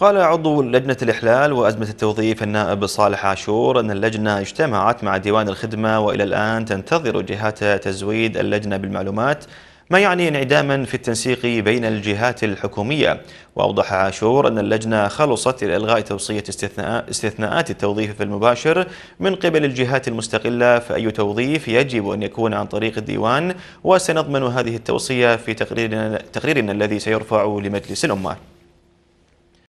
قال عضو لجنة الإحلال وأزمة التوظيف النائب صالح عاشور أن اللجنة اجتمعت مع ديوان الخدمة وإلى الآن تنتظر جهات تزويد اللجنة بالمعلومات ما يعني انعداما في التنسيق بين الجهات الحكومية وأوضح عاشور أن اللجنة خلصت إلى إلغاء توصية استثناء استثناءات التوظيف المباشر من قبل الجهات المستقلة فأي توظيف يجب أن يكون عن طريق الديوان وسنضمن هذه التوصية في تقريرنا, تقريرنا الذي سيرفع لمجلس الأمة